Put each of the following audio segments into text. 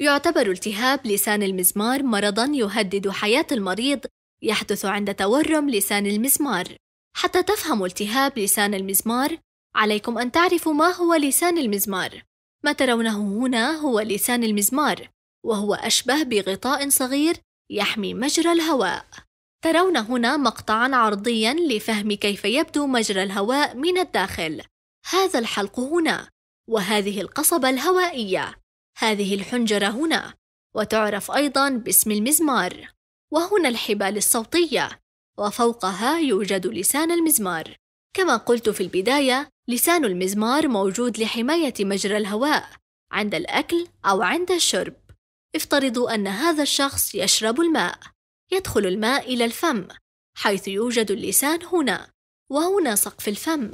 يعتبر التهاب لسان المزمار مرضًا يهدد حياة المريض يحدث عند تورم لسان المزمار. حتى تفهموا التهاب لسان المزمار، عليكم أن تعرفوا ما هو لسان المزمار. ما ترونه هنا هو لسان المزمار، وهو أشبه بغطاء صغير يحمي مجرى الهواء. ترون هنا مقطعًا عرضيًا لفهم كيف يبدو مجرى الهواء من الداخل. هذا الحلق هنا، وهذه القصبة الهوائية. هذه الحنجرة هنا وتعرف أيضا باسم المزمار وهنا الحبال الصوتية وفوقها يوجد لسان المزمار كما قلت في البداية لسان المزمار موجود لحماية مجرى الهواء عند الأكل أو عند الشرب افترضوا أن هذا الشخص يشرب الماء يدخل الماء إلى الفم حيث يوجد اللسان هنا وهنا سقف الفم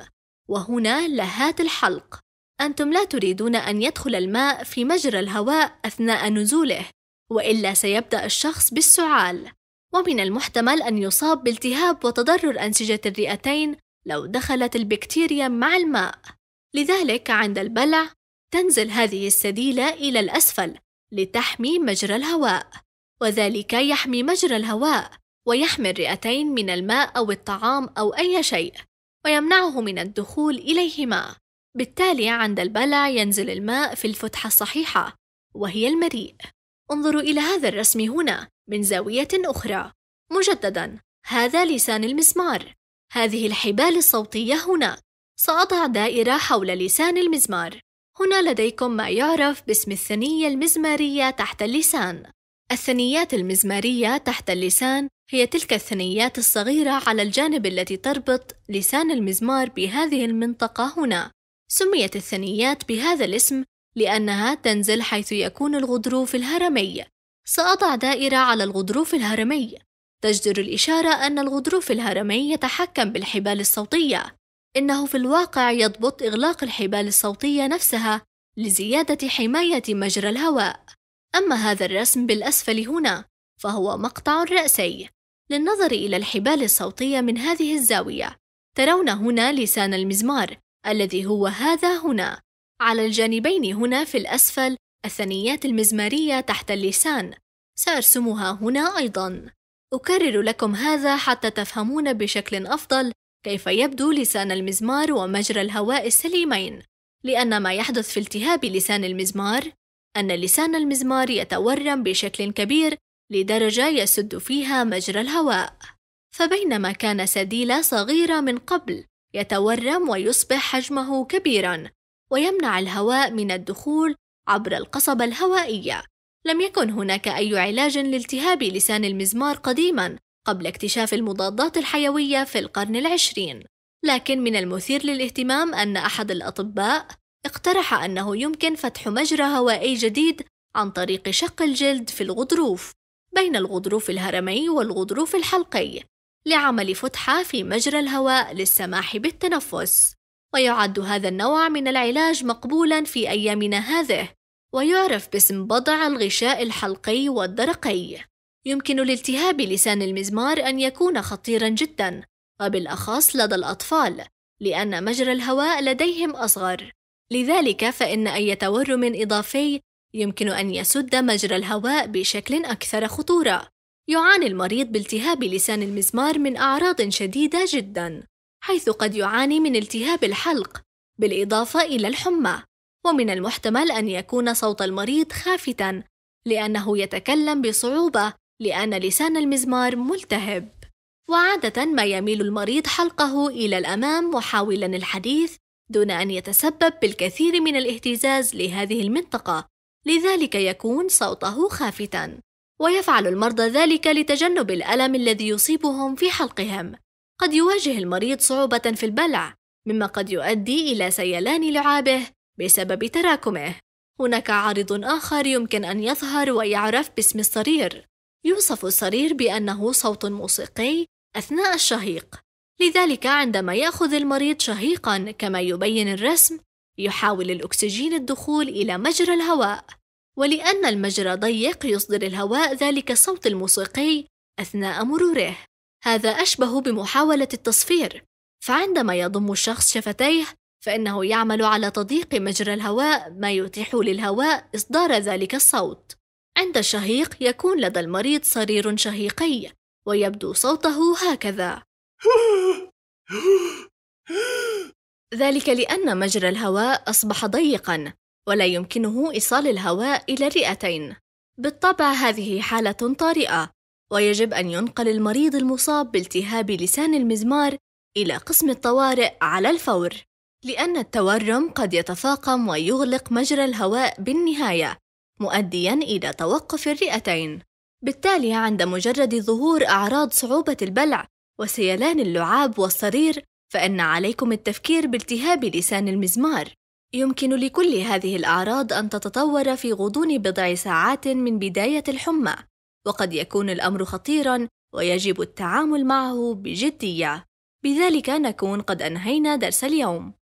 وهنا لهات الحلق أنتم لا تريدون أن يدخل الماء في مجرى الهواء أثناء نزوله، وإلا سيبدأ الشخص بالسعال، ومن المحتمل أن يصاب بالتهاب وتضرر أنسجة الرئتين لو دخلت البكتيريا مع الماء. لذلك عند البلع تنزل هذه السديلة إلى الأسفل لتحمي مجرى الهواء، وذلك يحمي مجرى الهواء ويحمي الرئتين من الماء أو الطعام أو أي شيء، ويمنعه من الدخول إليهما. بالتالي عند البلع ينزل الماء في الفتحة الصحيحة وهي المريء انظروا إلى هذا الرسم هنا من زاوية أخرى مجددا هذا لسان المزمار هذه الحبال الصوتية هنا سأضع دائرة حول لسان المزمار هنا لديكم ما يعرف باسم الثنية المزمارية تحت اللسان الثنيات المزمارية تحت اللسان هي تلك الثنيات الصغيرة على الجانب التي تربط لسان المزمار بهذه المنطقة هنا سميت الثنيات بهذا الاسم لأنها تنزل حيث يكون الغضروف الهرمي سأضع دائرة على الغضروف الهرمي تجدر الإشارة أن الغضروف الهرمي يتحكم بالحبال الصوتية إنه في الواقع يضبط إغلاق الحبال الصوتية نفسها لزيادة حماية مجرى الهواء أما هذا الرسم بالأسفل هنا فهو مقطع رأسي للنظر إلى الحبال الصوتية من هذه الزاوية ترون هنا لسان المزمار الذي هو هذا هنا على الجانبين هنا في الأسفل الثنيات المزمارية تحت اللسان سأرسمها هنا أيضا أكرر لكم هذا حتى تفهمون بشكل أفضل كيف يبدو لسان المزمار ومجرى الهواء السليمين لأن ما يحدث في التهاب لسان المزمار أن لسان المزمار يتورم بشكل كبير لدرجة يسد فيها مجرى الهواء فبينما كان سديلة صغيرة من قبل يتورم ويصبح حجمه كبيرا ويمنع الهواء من الدخول عبر القصبة الهوائية لم يكن هناك أي علاج لالتهاب لسان المزمار قديما قبل اكتشاف المضادات الحيوية في القرن العشرين لكن من المثير للاهتمام أن أحد الأطباء اقترح أنه يمكن فتح مجرى هوائي جديد عن طريق شق الجلد في الغضروف بين الغضروف الهرمي والغضروف الحلقي لعمل فتحة في مجرى الهواء للسماح بالتنفس ويعد هذا النوع من العلاج مقبولا في أيامنا هذه ويعرف باسم بضع الغشاء الحلقي والدرقي يمكن لالتهاب لسان المزمار أن يكون خطيرا جدا وبالأخص لدى الأطفال لأن مجرى الهواء لديهم أصغر لذلك فإن أي تورم إضافي يمكن أن يسد مجرى الهواء بشكل أكثر خطورة يعاني المريض بالتهاب لسان المزمار من أعراض شديدة جدا حيث قد يعاني من التهاب الحلق بالإضافة إلى الحمى ومن المحتمل أن يكون صوت المريض خافتا لأنه يتكلم بصعوبة لأن لسان المزمار ملتهب وعادة ما يميل المريض حلقه إلى الأمام محاولا الحديث دون أن يتسبب بالكثير من الاهتزاز لهذه المنطقة لذلك يكون صوته خافتاً ويفعل المرضى ذلك لتجنب الألم الذي يصيبهم في حلقهم قد يواجه المريض صعوبة في البلع مما قد يؤدي إلى سيلان لعابه بسبب تراكمه هناك عارض آخر يمكن أن يظهر ويعرف باسم الصرير يوصف الصرير بأنه صوت موسيقي أثناء الشهيق لذلك عندما يأخذ المريض شهيقا كما يبين الرسم يحاول الأكسجين الدخول إلى مجرى الهواء ولأن المجرى ضيق يصدر الهواء ذلك الصوت الموسيقي أثناء مروره هذا أشبه بمحاولة التصفير فعندما يضم الشخص شفتيه فإنه يعمل على تضييق مجرى الهواء ما يتيح للهواء إصدار ذلك الصوت عند الشهيق يكون لدى المريض صرير شهيقي ويبدو صوته هكذا ذلك لأن مجرى الهواء أصبح ضيقا ولا يمكنه إيصال الهواء إلى الرئتين بالطبع هذه حالة طارئة ويجب أن ينقل المريض المصاب بالتهاب لسان المزمار إلى قسم الطوارئ على الفور لأن التورم قد يتفاقم ويغلق مجرى الهواء بالنهاية مؤديا إلى توقف الرئتين بالتالي عند مجرد ظهور أعراض صعوبة البلع وسيلان اللعاب والصرير فإن عليكم التفكير بالتهاب لسان المزمار يمكن لكل هذه الأعراض أن تتطور في غضون بضع ساعات من بداية الحمى، وقد يكون الأمر خطيرًا ويجب التعامل معه بجدية. بذلك نكون قد أنهينا درس اليوم.